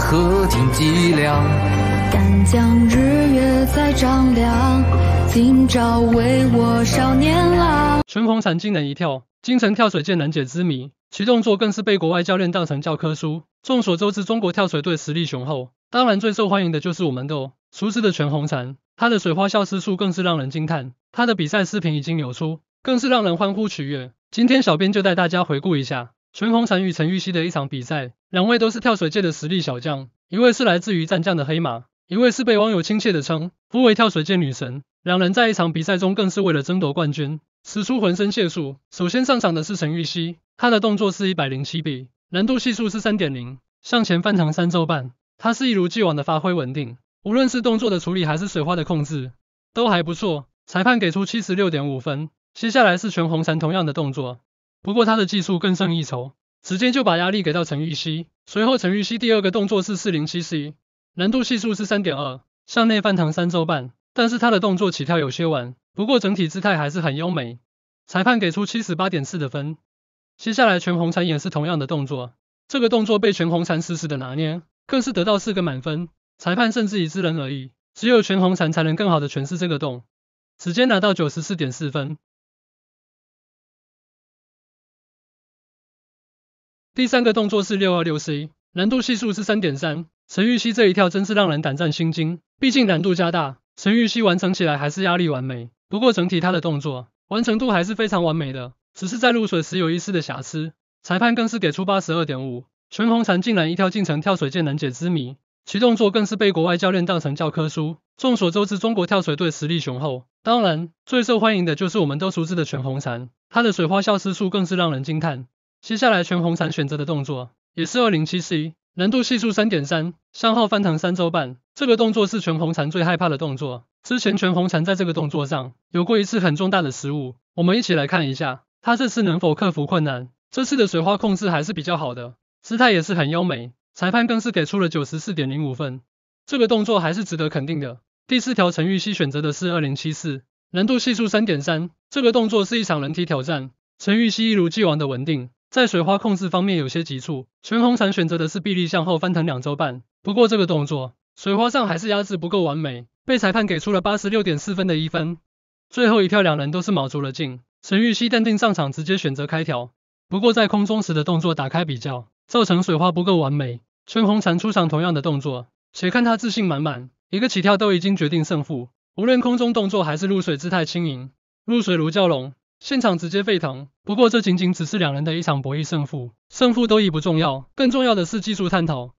何敢将日月再丈量，今朝我少年郎。全红婵惊人一跳，京城跳水界难解之谜，其动作更是被国外教练当成教科书。众所周知，中国跳水队实力雄厚，当然最受欢迎的就是我们的熟知的全红婵，她的水花消失术更是让人惊叹。她的比赛视频已经流出，更是让人欢呼雀跃。今天，小编就带大家回顾一下全红婵与陈芋汐的一场比赛。两位都是跳水界的实力小将，一位是来自于战将的黑马，一位是被网友亲切的称“夫为跳水界女神”。两人在一场比赛中更是为了争夺冠军，使出浑身解数。首先上场的是陈芋汐，她的动作是一百零七 B，难度系数是三点零，向前翻腾三周半。她是一如既往的发挥稳定，无论是动作的处理还是水花的控制，都还不错。裁判给出七十六点五分。接下来是全红婵，同样的动作，不过她的技术更胜一筹。直接就把压力给到陈玉汐，随后陈玉汐第二个动作是四零七 C，难度系数是三点二，向内翻腾三周半，但是他的动作起跳有些晚，不过整体姿态还是很优美，裁判给出七十八点四的分。接下来全红婵也是同样的动作，这个动作被全红婵死死的拿捏，更是得到四个满分，裁判甚至以知人而已，只有全红婵才能更好的诠释这个动，直接拿到九十四点四分。第三个动作是六二六 C，难度系数是三点三。陈芋汐这一跳真是让人胆战心惊，毕竟难度加大，陈芋汐完成起来还是压力完美。不过整体她的动作完成度还是非常完美的，只是在入水时有一丝的瑕疵。裁判更是给出八十二点五。全红婵竟然一跳竟成跳水界难解之谜，其动作更是被国外教练当成教科书。众所周知，中国跳水队实力雄厚，当然最受欢迎的就是我们都熟知的全红婵，她的水花消失术更是让人惊叹。接下来，全红婵选择的动作也是二零七 C，难度系数三点三，向后翻腾三周半。这个动作是全红婵最害怕的动作，之前全红婵在这个动作上有过一次很重大的失误。我们一起来看一下，她这次能否克服困难。这次的水花控制还是比较好的，姿态也是很优美，裁判更是给出了九十四点零五分。这个动作还是值得肯定的。第四条，陈芋汐选择的是二零七四，难度系数三点三，这个动作是一场人体挑战。陈芋汐一如既往的稳定。在水花控制方面有些急促，全红婵选择的是臂力向后翻腾两周半，不过这个动作水花上还是压制不够完美，被裁判给出了八十六点四分的一分。最后一跳两人都是卯足了劲，陈芋汐淡定上场直接选择开条，不过在空中时的动作打开比较，造成水花不够完美。全红婵出场同样的动作，且看她自信满满，一个起跳都已经决定胜负，无论空中动作还是入水姿态轻盈，入水如蛟龙。现场直接沸腾，不过这仅仅只是两人的一场博弈胜负，胜负都已不重要，更重要的是技术探讨。